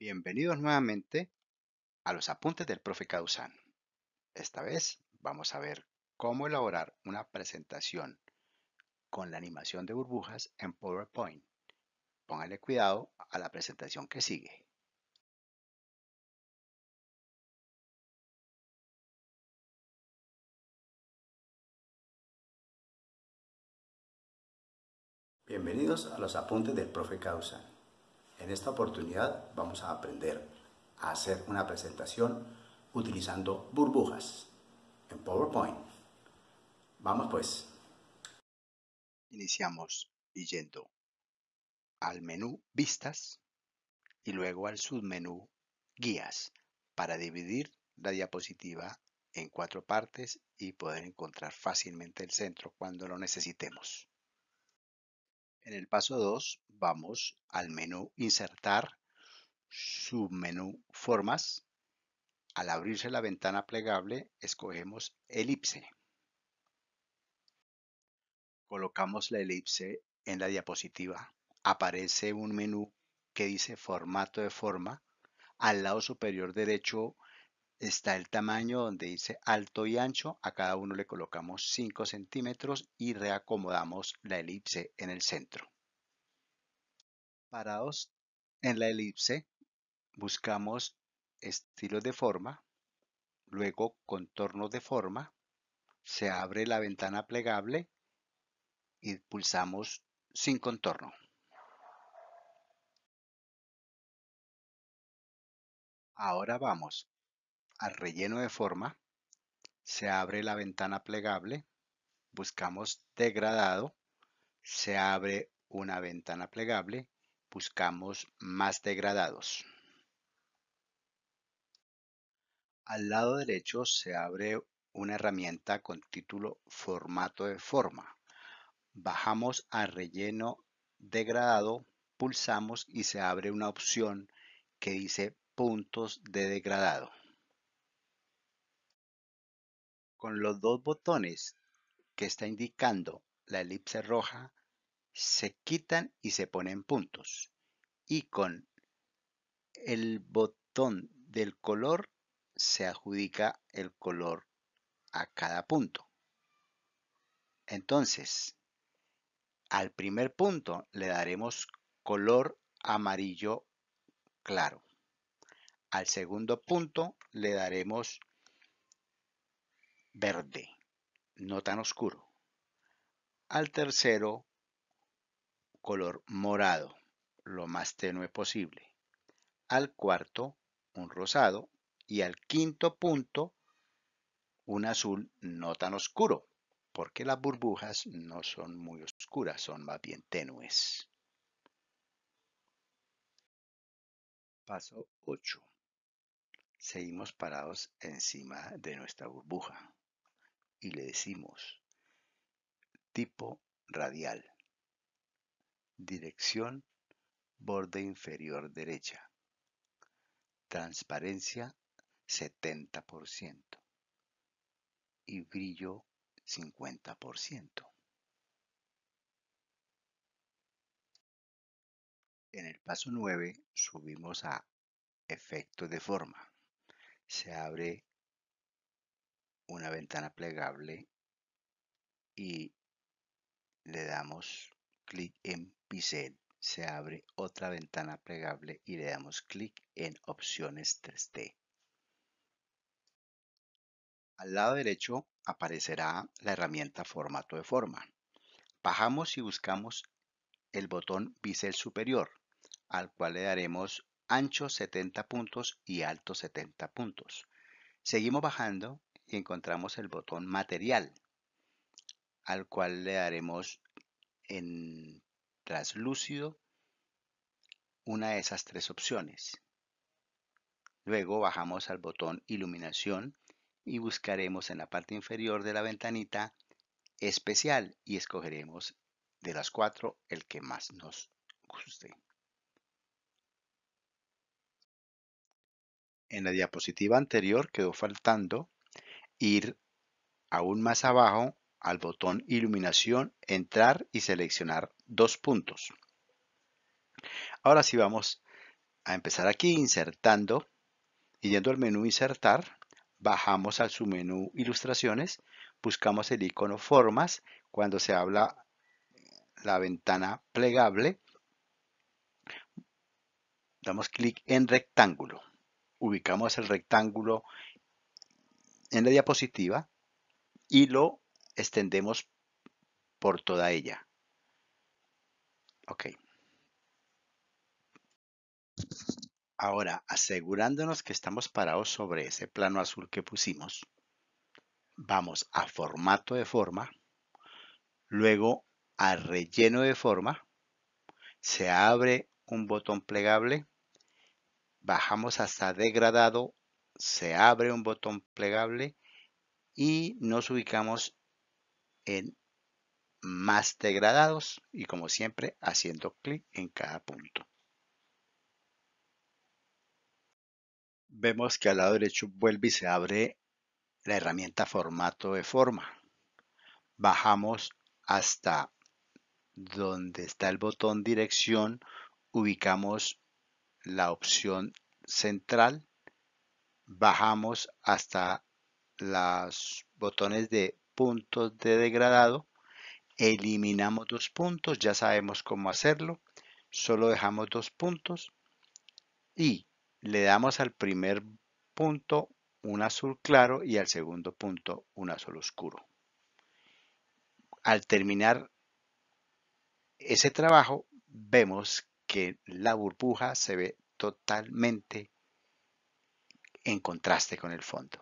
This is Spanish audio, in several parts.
Bienvenidos nuevamente a los apuntes del profe causan Esta vez vamos a ver cómo elaborar una presentación con la animación de burbujas en PowerPoint. Póngale cuidado a la presentación que sigue. Bienvenidos a los apuntes del profe Causa. En esta oportunidad vamos a aprender a hacer una presentación utilizando burbujas en PowerPoint. Vamos pues. Iniciamos yendo al menú Vistas y luego al submenú Guías para dividir la diapositiva en cuatro partes y poder encontrar fácilmente el centro cuando lo necesitemos. En el paso 2 vamos al menú Insertar, submenú Formas. Al abrirse la ventana plegable, escogemos Elipse. Colocamos la elipse en la diapositiva. Aparece un menú que dice Formato de forma. Al lado superior derecho está el tamaño donde dice alto y ancho. A cada uno le colocamos 5 centímetros y reacomodamos la elipse en el centro. Parados en la elipse, buscamos estilo de forma, luego contorno de forma, se abre la ventana plegable y pulsamos sin contorno. Ahora vamos al relleno de forma, se abre la ventana plegable, buscamos degradado, se abre una ventana plegable, buscamos más degradados. Al lado derecho se abre una herramienta con título formato de forma. Bajamos a relleno degradado, pulsamos y se abre una opción que dice puntos de degradado con los dos botones que está indicando la elipse roja se quitan y se ponen puntos. Y con el botón del color se adjudica el color a cada punto. Entonces, al primer punto le daremos color amarillo claro. Al segundo punto le daremos verde, no tan oscuro. Al tercero, color morado, lo más tenue posible. Al cuarto, un rosado. Y al quinto punto, un azul no tan oscuro, porque las burbujas no son muy oscuras, son más bien tenues. Paso 8. Seguimos parados encima de nuestra burbuja y le decimos tipo radial, dirección borde inferior derecha, transparencia 70% y brillo 50%. En el paso 9 subimos a efecto de forma. Se abre una ventana plegable y le damos clic en pincel se abre otra ventana plegable y le damos clic en opciones 3D. Al lado derecho aparecerá la herramienta formato de forma. Bajamos y buscamos el botón bisel superior, al cual le daremos ancho 70 puntos y alto 70 puntos. Seguimos bajando y encontramos el botón material al cual le daremos en traslúcido una de esas tres opciones. Luego bajamos al botón iluminación y buscaremos en la parte inferior de la ventanita especial y escogeremos de las cuatro el que más nos guste. En la diapositiva anterior quedó faltando ir aún más abajo al botón iluminación, entrar y seleccionar dos puntos. Ahora sí vamos a empezar aquí insertando y yendo al menú insertar, bajamos al submenú ilustraciones, buscamos el icono formas, cuando se habla la ventana plegable, damos clic en rectángulo, ubicamos el rectángulo en la diapositiva y lo extendemos por toda ella. Ok. Ahora, asegurándonos que estamos parados sobre ese plano azul que pusimos, vamos a formato de forma, luego a relleno de forma, se abre un botón plegable, bajamos hasta degradado se abre un botón plegable y nos ubicamos en más degradados y como siempre haciendo clic en cada punto. Vemos que al lado derecho vuelve y se abre la herramienta formato de forma. Bajamos hasta donde está el botón dirección, ubicamos la opción central bajamos hasta los botones de puntos de degradado, eliminamos dos puntos, ya sabemos cómo hacerlo, solo dejamos dos puntos y le damos al primer punto un azul claro y al segundo punto un azul oscuro. Al terminar ese trabajo vemos que la burbuja se ve totalmente en contraste con el fondo.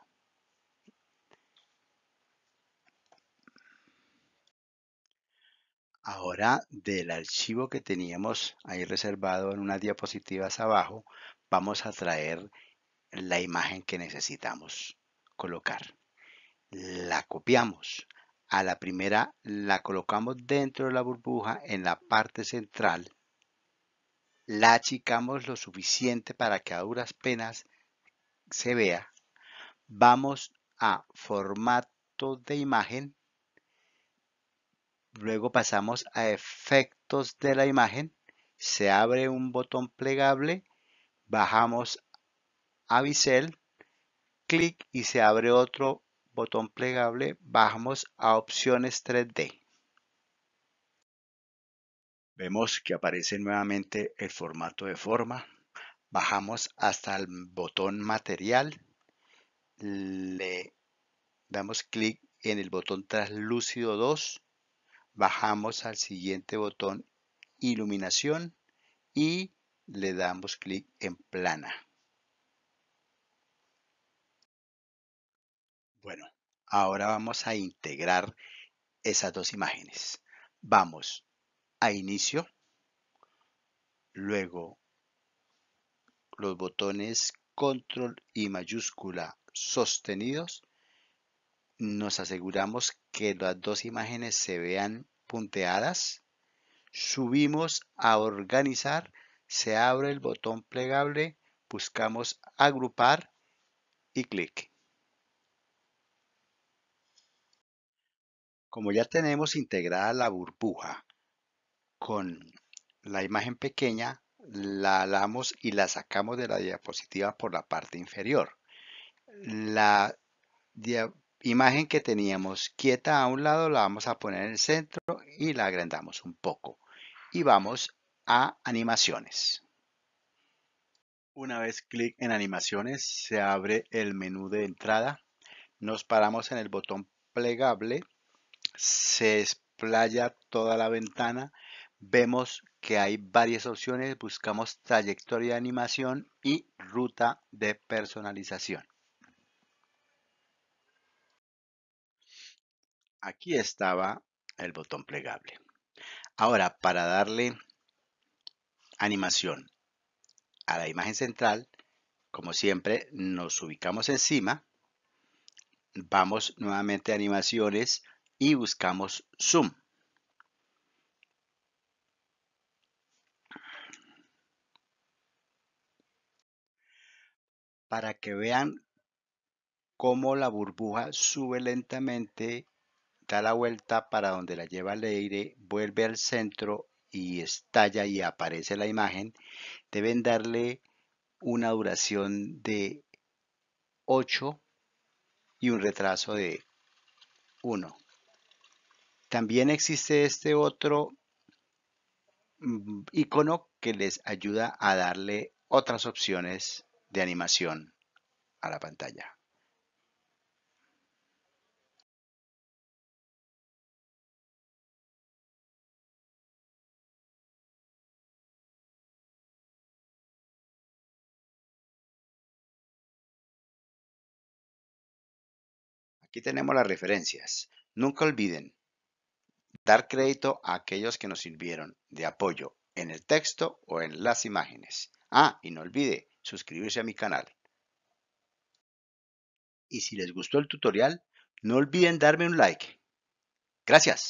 Ahora del archivo que teníamos ahí reservado en unas diapositivas abajo, vamos a traer la imagen que necesitamos colocar. La copiamos. A la primera la colocamos dentro de la burbuja en la parte central. La achicamos lo suficiente para que a duras penas se vea, vamos a formato de imagen, luego pasamos a efectos de la imagen, se abre un botón plegable, bajamos a bisel, clic y se abre otro botón plegable, bajamos a opciones 3D. Vemos que aparece nuevamente el formato de forma, bajamos hasta el botón material, le damos clic en el botón traslúcido 2, bajamos al siguiente botón iluminación y le damos clic en plana. Bueno, ahora vamos a integrar esas dos imágenes. Vamos a inicio, luego los botones control y mayúscula sostenidos, nos aseguramos que las dos imágenes se vean punteadas. Subimos a organizar, se abre el botón plegable, buscamos agrupar y clic. Como ya tenemos integrada la burbuja con la imagen pequeña, la alamos y la sacamos de la diapositiva por la parte inferior. La imagen que teníamos quieta a un lado la vamos a poner en el centro y la agrandamos un poco. Y vamos a animaciones. Una vez clic en animaciones se abre el menú de entrada. Nos paramos en el botón plegable. Se explaya toda la ventana vemos que hay varias opciones, buscamos trayectoria de animación y ruta de personalización. Aquí estaba el botón plegable. Ahora, para darle animación a la imagen central, como siempre, nos ubicamos encima, vamos nuevamente a animaciones y buscamos zoom. para que vean cómo la burbuja sube lentamente, da la vuelta para donde la lleva el aire, vuelve al centro y estalla y aparece la imagen, deben darle una duración de 8 y un retraso de 1. También existe este otro mm, icono que les ayuda a darle otras opciones de animación a la pantalla. Aquí tenemos las referencias. Nunca olviden dar crédito a aquellos que nos sirvieron de apoyo en el texto o en las imágenes. Ah, y no olvide suscribirse a mi canal. Y si les gustó el tutorial, no olviden darme un like. Gracias.